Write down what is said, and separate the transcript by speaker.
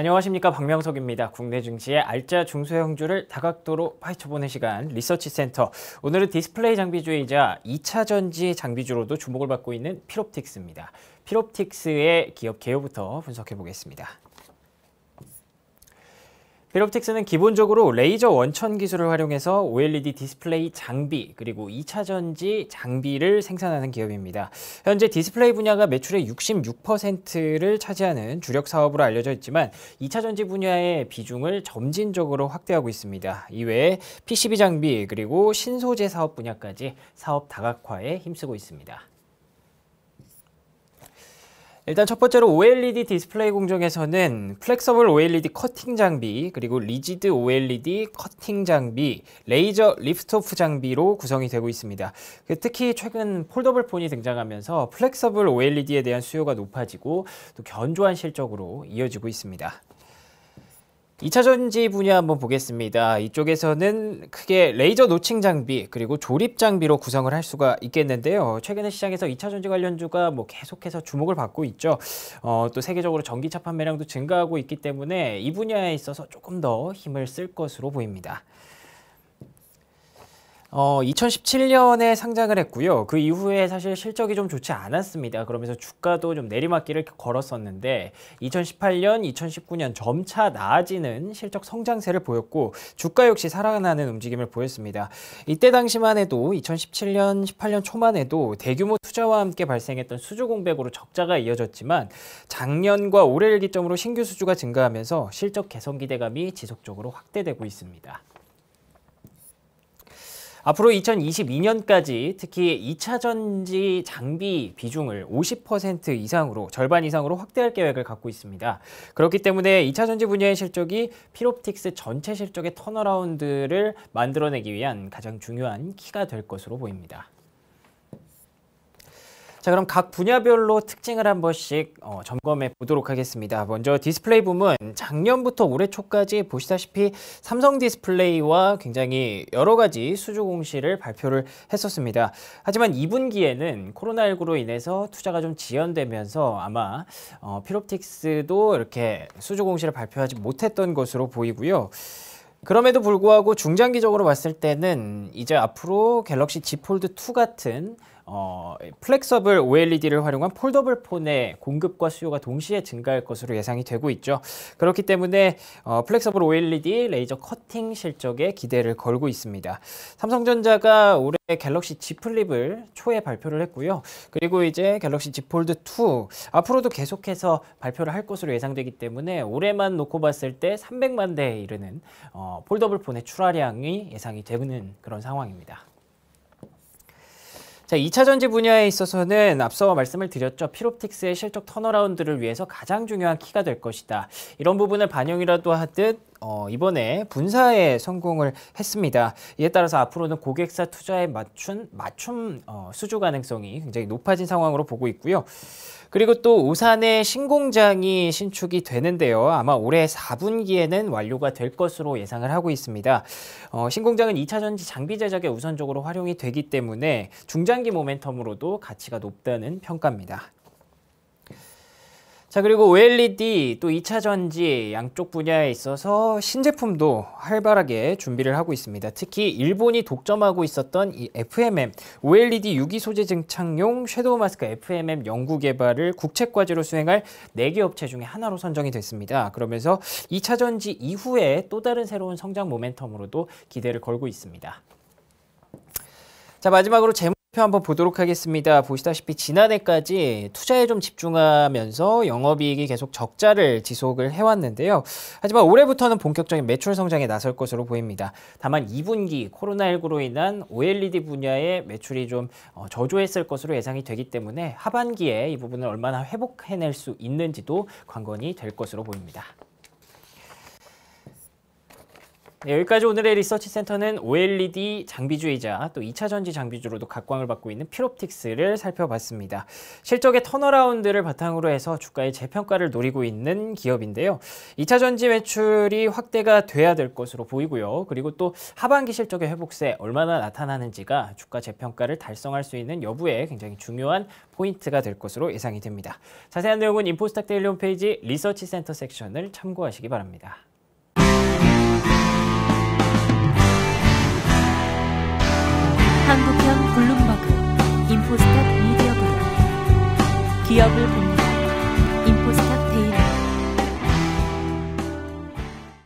Speaker 1: 안녕하십니까 박명석입니다. 국내 증시의 알짜 중소형 주를 다각도로 파헤쳐보는 시간 리서치센터 오늘은 디스플레이 장비주이자 2차 전지 장비주로도 주목을 받고 있는 피롭틱스입니다. 피롭틱스의 기업 개요부터 분석해보겠습니다. 필옵틱스는 기본적으로 레이저 원천 기술을 활용해서 OLED 디스플레이 장비 그리고 2차 전지 장비를 생산하는 기업입니다. 현재 디스플레이 분야가 매출의 66%를 차지하는 주력 사업으로 알려져 있지만 2차 전지 분야의 비중을 점진적으로 확대하고 있습니다. 이외에 PCB 장비 그리고 신소재 사업 분야까지 사업 다각화에 힘쓰고 있습니다. 일단 첫 번째로 OLED 디스플레이 공정에서는 플렉서블 OLED 커팅 장비, 그리고 리지드 OLED 커팅 장비, 레이저 리프트오프 장비로 구성이 되고 있습니다. 그 특히 최근 폴더블 폰이 등장하면서 플렉서블 OLED에 대한 수요가 높아지고 또 견조한 실적으로 이어지고 있습니다. 2차 전지 분야 한번 보겠습니다. 이쪽에서는 크게 레이저 노칭 장비 그리고 조립 장비로 구성을 할 수가 있겠는데요. 최근에 시장에서 2차 전지 관련주가 뭐 계속해서 주목을 받고 있죠. 어, 또 세계적으로 전기차 판매량도 증가하고 있기 때문에 이 분야에 있어서 조금 더 힘을 쓸 것으로 보입니다. 어, 2017년에 상장을 했고요. 그 이후에 사실 실적이 좀 좋지 않았습니다. 그러면서 주가도 좀 내리막길을 걸었었는데 2018년, 2019년 점차 나아지는 실적 성장세를 보였고 주가 역시 살아나는 움직임을 보였습니다. 이때 당시만 해도 2017년, 18년 초만 해도 대규모 투자와 함께 발생했던 수주 공백으로 적자가 이어졌지만 작년과 올해를 기점으로 신규 수주가 증가하면서 실적 개선 기대감이 지속적으로 확대되고 있습니다. 앞으로 2022년까지 특히 2차 전지 장비 비중을 50% 이상으로 절반 이상으로 확대할 계획을 갖고 있습니다. 그렇기 때문에 2차 전지 분야의 실적이 피롭틱스 전체 실적의 턴어라운드를 만들어내기 위한 가장 중요한 키가 될 것으로 보입니다. 자 그럼 각 분야별로 특징을 한 번씩 어, 점검해 보도록 하겠습니다. 먼저 디스플레이 부문 작년부터 올해 초까지 보시다시피 삼성 디스플레이와 굉장히 여러 가지 수주 공시를 발표를 했었습니다. 하지만 2분기에는 코로나19로 인해서 투자가 좀 지연되면서 아마 어, 피롭틱스도 이렇게 수주 공시를 발표하지 못했던 것으로 보이고요. 그럼에도 불구하고 중장기적으로 봤을 때는 이제 앞으로 갤럭시 Z 폴드 2 같은 어, 플렉서블 OLED를 활용한 폴더블 폰의 공급과 수요가 동시에 증가할 것으로 예상이 되고 있죠. 그렇기 때문에 어, 플렉서블 OLED 레이저 커팅 실적에 기대를 걸고 있습니다. 삼성전자가 올해 갤럭시 Z 플립을 초에 발표를 했고요. 그리고 이제 갤럭시 Z 폴드 2 앞으로도 계속해서 발표를 할 것으로 예상되기 때문에 올해만 놓고 봤을 때 300만 대에 이르는 어, 폴더블 폰의 출하량이 예상이 되는 그런 상황입니다. 자, 2차 전지 분야에 있어서는 앞서 말씀을 드렸죠. 피롭틱스의 실적 턴어라운드를 위해서 가장 중요한 키가 될 것이다. 이런 부분을 반영이라도 하듯 어, 이번에 분사에 성공을 했습니다. 이에 따라서 앞으로는 고객사 투자에 맞춘 맞춤 어, 수주 가능성이 굉장히 높아진 상황으로 보고 있고요. 그리고 또 우산의 신공장이 신축이 되는데요. 아마 올해 4분기에는 완료가 될 것으로 예상을 하고 있습니다. 어, 신공장은 2차 전지 장비 제작에 우선적으로 활용이 되기 때문에 중장기 모멘텀으로도 가치가 높다는 평가입니다. 자 그리고 OLED 또 2차전지 양쪽 분야에 있어서 신제품도 활발하게 준비를 하고 있습니다. 특히 일본이 독점하고 있었던 이 FMM OLED 유기 소재 증착용 섀도우 마스크 FMM 연구 개발을 국책 과제로 수행할 4개 업체 중에 하나로 선정이 됐습니다. 그러면서 2차전지 이후에 또 다른 새로운 성장 모멘텀으로도 기대를 걸고 있습니다. 자 마지막으로 제목 표 한번 보도록 하겠습니다. 보시다시피 지난해까지 투자에 좀 집중하면서 영업이익이 계속 적자를 지속을 해왔는데요. 하지만 올해부터는 본격적인 매출 성장에 나설 것으로 보입니다. 다만 2분기 코로나19로 인한 OLED 분야의 매출이 좀 어, 저조했을 것으로 예상이 되기 때문에 하반기에 이 부분을 얼마나 회복해낼 수 있는지도 관건이 될 것으로 보입니다. 네, 여기까지 오늘의 리서치 센터는 OLED 장비주이자 또 2차 전지 장비주로도 각광을 받고 있는 피옵틱스를 살펴봤습니다. 실적의 턴어라운드를 바탕으로 해서 주가의 재평가를 노리고 있는 기업인데요. 2차 전지 매출이 확대가 돼야 될 것으로 보이고요. 그리고 또 하반기 실적의 회복세 얼마나 나타나는지가 주가 재평가를 달성할 수 있는 여부에 굉장히 중요한 포인트가 될 것으로 예상이 됩니다. 자세한 내용은 인포스탁 데일리 홈페이지 리서치 센터 섹션을 참고하시기 바랍니다. 한국형 블룸버그 인포스탁 미디어그룹 기업을